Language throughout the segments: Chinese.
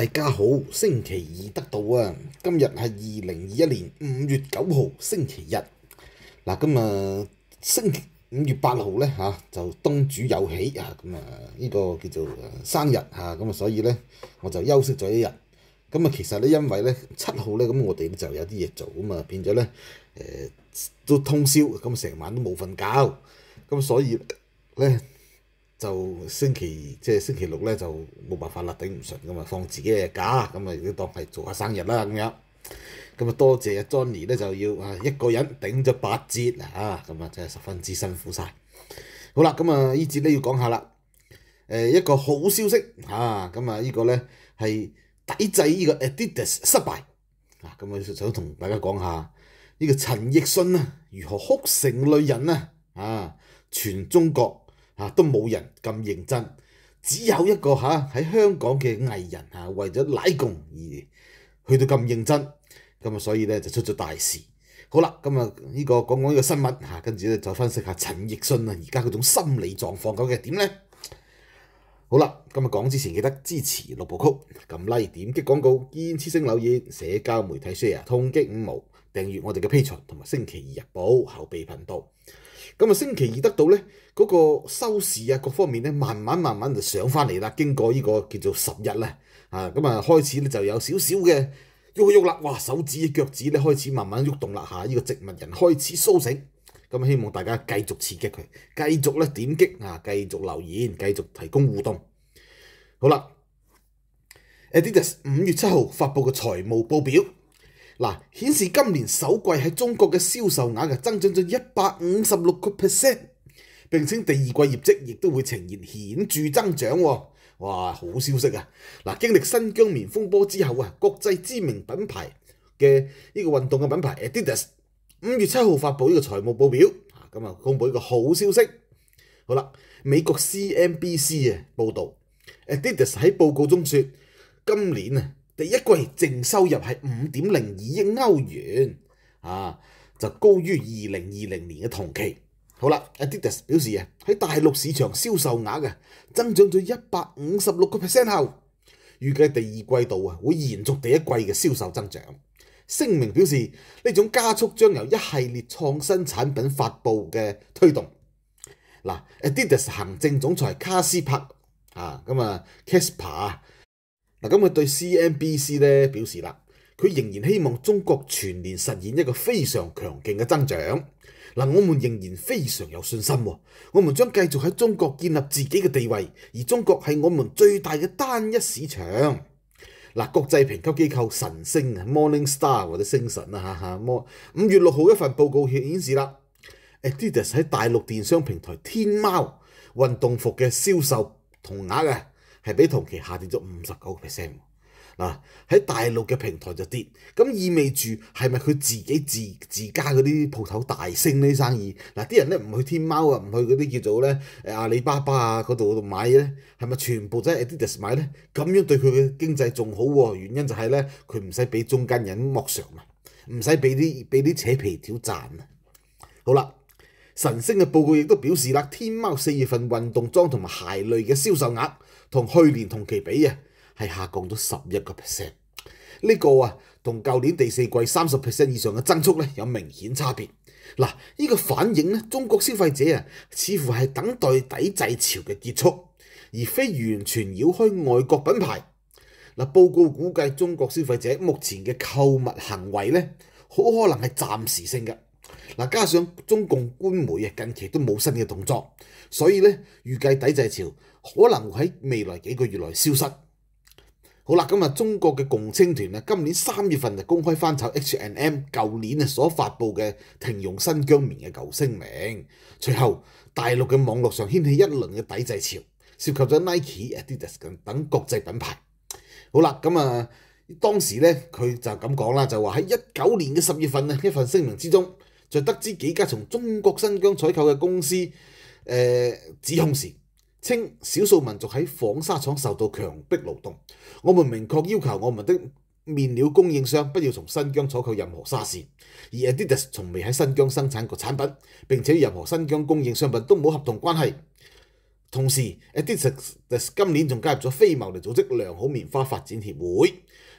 大家好，星期二得到啊，今日系二零二一年五月九号星期日。嗱，今日星五月八号咧，吓就东主有喜啊，咁啊呢个叫做生日啊，咁啊所以咧我就休息咗一日。咁啊其实咧因为咧七号咧咁我哋就有啲嘢做，咁啊变咗咧诶都通宵，咁成晚都冇瞓觉，咁所以咧。就星期即係星期六咧，就冇辦法啦，頂唔順咁啊，放自己嘅假，咁啊亦都當係做下生日啦咁樣。咁啊多謝 Johnny 咧，就要啊一個人頂咗八節啊，咁啊真係十分之辛苦晒。好啦，咁啊呢節都要講下啦。誒一個好消息嚇，咁啊呢個咧係抵制呢個 a d i d a s 失敗。啊，咁啊想同大家講下呢個陳奕迅啊，如何哭成淚人啊？啊，全中國。啊，都冇人咁認真，只有一個嚇喺香港嘅藝人嚇為咗拉共而去到咁認真，咁啊所以咧就出咗大事。好啦，咁啊呢個講講呢個新聞嚇，跟住咧再分析下陳奕迅啊而家嗰種心理狀況究竟點咧？好啦，今日講之前記得支持六部曲，咁拉點擊廣告，堅黐星留言，社交媒體 share，通擊五毛，訂閱我哋嘅批巡同埋星期二日報後備頻道。咁啊，星期二得到咧，嗰個收市啊，各方面咧，慢慢慢慢就上翻嚟啦。經過呢個叫做十日啦，啊，咁啊開始咧就有少少嘅喐喐啦，哇，手指腳趾咧開始慢慢喐動啦，嚇，呢個植物人開始甦醒。咁希望大家繼續刺激佢，繼續咧點擊啊，繼續留言，繼續提供互動。好啦 a d i d a s 五月七號發布嘅財務報表。嗱，顯示今年首季喺中國嘅銷售額嘅增長咗一百五十六個 percent，並稱第二季業績亦都會呈現顯著增長。哇，好消息啊！嗱，經歷新疆棉風波之後啊，國際知名品牌嘅呢個運動嘅品牌 Adidas 五月七號發布呢個財務報表，啊，咁啊公布呢個好消息。好啦，美國 CNBC 啊報導，Adidas 喺報告中說今年啊。第一季淨收入係五點零二億歐元，啊，就高於二零二零年嘅同期。好啦，Adidas 表示啊，喺大陸市場銷售額啊增長咗一百五十六個 percent 後，預計第二季度啊會延續第一季嘅銷售增長。聲明表示呢種加速將由一系列創新產品發布嘅推動。嗱，Adidas 行政總裁卡斯帕啊，咁啊 k a s p e r 啊。嗱，咁佢對 CNBC 咧表示啦，佢仍然希望中國全年實現一個非常強勁嘅增長。嗱，我們仍然非常有信心，我們將繼續喺中國建立自己嘅地位，而中國係我們最大嘅單一市場。嗱，國際評級機構神星 m o r n i n g s t a r 或者星神啊，嚇嚇 Mo 五月六號一份報告顯示啦，d a s 喺大陸電商平台天貓運動服嘅銷售同額嘅。係比同期下跌咗五十九個 percent 嗱喺大陸嘅平台就跌，咁意味住係咪佢自己自自家嗰啲鋪頭大升呢啲生意？嗱啲人咧唔去天貓啊，唔去嗰啲叫做咧阿里巴巴啊嗰度度買咧，係咪全部都喺 a d d a s 買咧？咁樣對佢嘅經濟仲好喎，原因就係咧佢唔使俾中間人剝削啊，唔使俾啲俾啲扯皮條賺啊，好啦。神星嘅報告亦都表示啦，天貓四月份運動裝同埋鞋類嘅銷售額同去年同期比啊，係下降咗十一個 percent。呢個啊同舊年第四季三十 percent 以上嘅增速咧有明顯差別。嗱，呢個反映咧，中國消費者啊似乎係等待抵制潮嘅結束，而非完全繞開外國品牌。嗱，報告估計中國消費者目前嘅購物行為咧，好可能係暫時性嘅。嗱，加上中共官媒啊，近期都冇新嘅動作，所以咧預計抵制潮可能會喺未來幾個月內消失。好啦，咁啊，中國嘅共青團啊，今年三月份就公開翻炒 H and M 舊年啊所發布嘅停用新疆棉嘅舊聲明。随後大陸嘅網絡上掀起一輪嘅抵制潮，涉及咗 Nike、Adidas 等等國際品牌。好啦，咁啊當時咧佢就咁講啦，就話喺一九年嘅十月份啊一份聲明之中。在得知幾家從中國新疆採購嘅公司，誒指控時，稱少數民族喺紡紗廠受到強迫勞動。我們明確要求我們的面料供應商不要從新疆採購任何紗線。而 Adidas 從未喺新疆生產過產品，並且任何新疆供應商品都冇合同關係。同時，Adidas 今年仲加入咗非牟利組織良好棉花發展協會。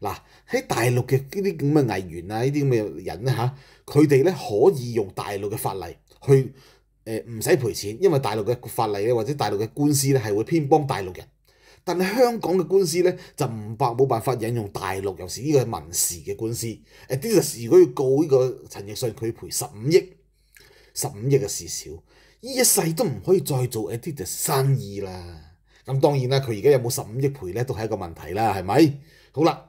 嗱喺大陸嘅呢啲咁嘅藝員啊，呢啲咁嘅人咧嚇，佢哋咧可以用大陸嘅法例去誒唔使賠錢，因為大陸嘅法例咧或者大陸嘅官司咧係會偏幫大陸人。但係香港嘅官司咧就唔百冇辦法引用大陸，尤其是呢個民事嘅官司。誒，Didas 如果要告呢個陳奕迅，佢賠十五億，十五億嘅事少，呢一世都唔可以再做誒 Didas 生意啦。咁當然啦，佢而家有冇十五億賠咧，都係一個問題啦，係咪？好啦。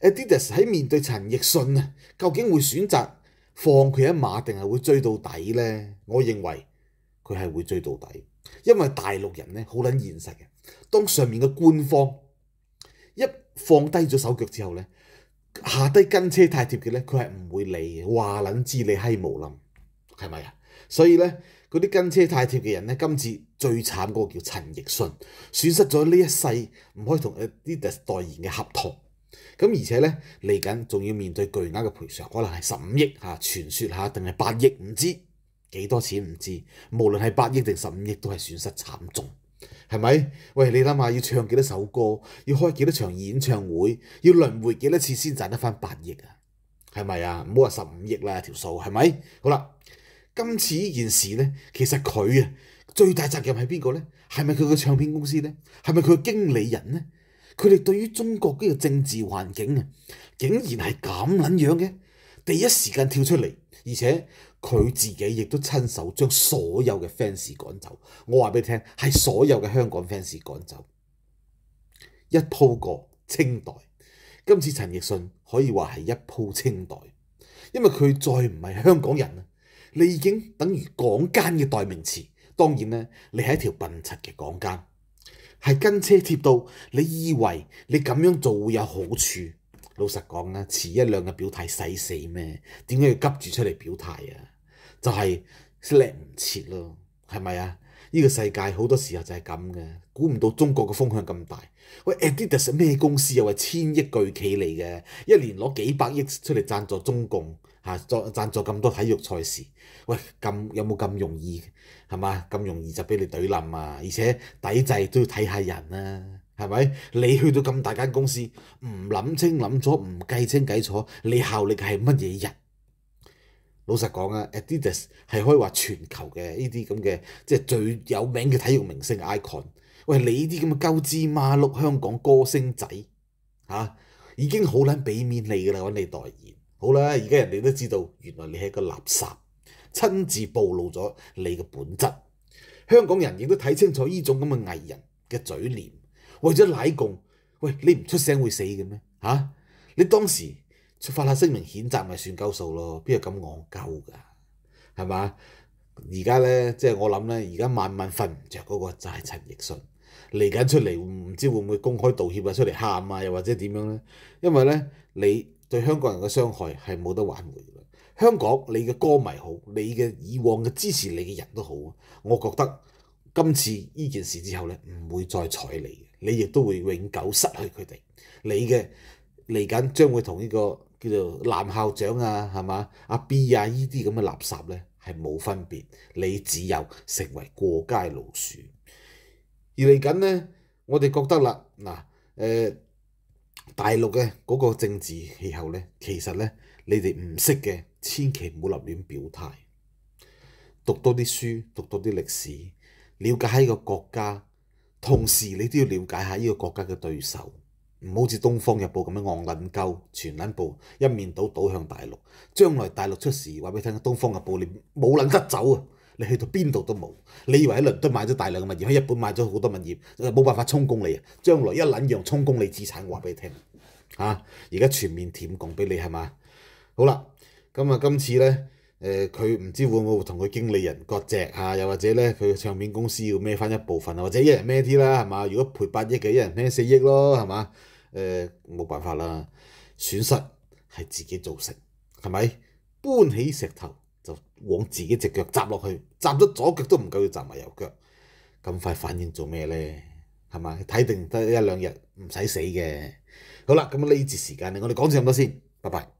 a d i d a s 喺面對陳奕迅啊，究竟會選擇放佢一馬，定係會追到底呢？我認為佢係會追到底，因為大陸人咧好撚現實嘅。當上面嘅官方一放低咗手腳之後咧，下低跟車太貼嘅咧，佢係唔會理嘅。話撚知你閪無林係咪啊？所以咧嗰啲跟車太貼嘅人咧，今次最慘嗰個叫陳奕迅，損失咗呢一世唔可以同 a d i d a s 代言嘅合同。咁而且咧嚟紧仲要面对巨额嘅赔偿，可能系十五亿吓传说吓，定系八亿唔知几多钱唔知，无论系八亿定十五亿都系损失惨重，系咪？喂，你谂下要唱几多首歌，要开几多场演唱会，要轮回几多次先赚得翻八亿啊？系咪啊？唔好话十五亿啦，条数系咪？好啦，今次呢件事咧，其实佢啊最大责任系边个咧？系咪佢嘅唱片公司咧？系咪佢嘅经理人咧？佢哋對於中國嗰個政治環境啊，竟然係咁撚樣嘅，第一時間跳出嚟，而且佢自己亦都親手將所有嘅 fans 趕走。我話俾你聽，係所有嘅香港 fans 趕走。一鋪過清代，今次陳奕迅可以話係一鋪清代，因為佢再唔係香港人啦，你已經等於港奸嘅代名詞。當然咧，你係一條笨柒嘅港奸。系跟車貼到，你以為你咁樣做會有好處？老實講啊，遲一兩日表態使死咩？點解要急住出嚟表態啊？就係叻唔切咯，係咪啊？呢個世界好多時候就係咁嘅，估唔到中國嘅風向咁大。喂，Adidas 咩公司又係千億巨企嚟嘅，一年攞幾百億出嚟贊助中共。啊！贊助咁多體育賽事，喂，咁有冇咁容易係嘛？咁容易就俾你懟冧啊！而且抵制都要睇下人啦，係咪？你去到咁大間公司，唔諗清諗楚，唔計清計楚，你效力係乜嘢人？老實講啊，Adidas 係可以話全球嘅呢啲咁嘅，即係最有名嘅體育明星 icon。喂，你呢啲咁嘅鳩芝馬碌香港歌星仔，嚇已經好撚俾面你㗎啦，揾你代言。好啦，而家人哋都知道，原來你係個垃圾，親自暴露咗你嘅本質。香港人亦都睇清楚呢種咁嘅藝人嘅嘴臉，為咗奶共，喂你唔出聲會死嘅咩？嚇！你當時出發下聲明譴責咪算鳩數咯，邊有咁戇鳩㗎？係嘛？而家咧，即係我諗咧，而家晚晚瞓唔着嗰個就係陳奕迅嚟緊出嚟，唔知會唔會公開道歉啊？出嚟喊啊，又或者點樣咧？因為咧，你。對香港人嘅傷害係冇得挽回嘅。香港你嘅歌迷好，你嘅以往嘅支持你嘅人都好，我覺得今次呢件事之後咧，唔會再睬你你亦都會永久失去佢哋。你嘅嚟緊將會同呢個叫做男校長啊，係嘛阿 B 啊呢啲咁嘅垃圾咧，係冇分別。你只有成為過街老鼠。而嚟緊咧，我哋覺得啦，嗱誒。大陆嘅嗰个政治气候咧，其实咧你哋唔識嘅，千祈唔好立乱表态。读多啲书，读多啲历史，了解下呢个国家，同时你都要了解下呢个国家嘅对手。唔好似《东方日报》咁样戆撚鳩，全撚报一面倒倒向大陆。将来大陆出事，話俾你听，《东方日报》你冇撚得走啊！你去到邊度都冇，你以為喺倫敦買咗大量嘅物業，喺日本買咗好多物業，冇辦法充公你啊！將來一撚樣充公你資產，我話俾你聽嚇，而家全面舔共俾你係嘛？好啦，咁啊今次咧誒，佢唔知會唔會同佢經理人割席啊？又或者咧，佢唱片公司要孭翻一部分啊，或者一人孭啲啦係嘛？如果賠八億嘅，一人孭四億咯係嘛？誒冇辦法啦，損失係自己造成係咪？搬起石頭。就往自己只腳扎落去，扎咗左腳都唔夠要扎埋右腳，咁快反應做咩咧？係嘛？睇定得一兩日，唔使死嘅。好啦，咁呢节时间，我哋講住咁多先，拜拜。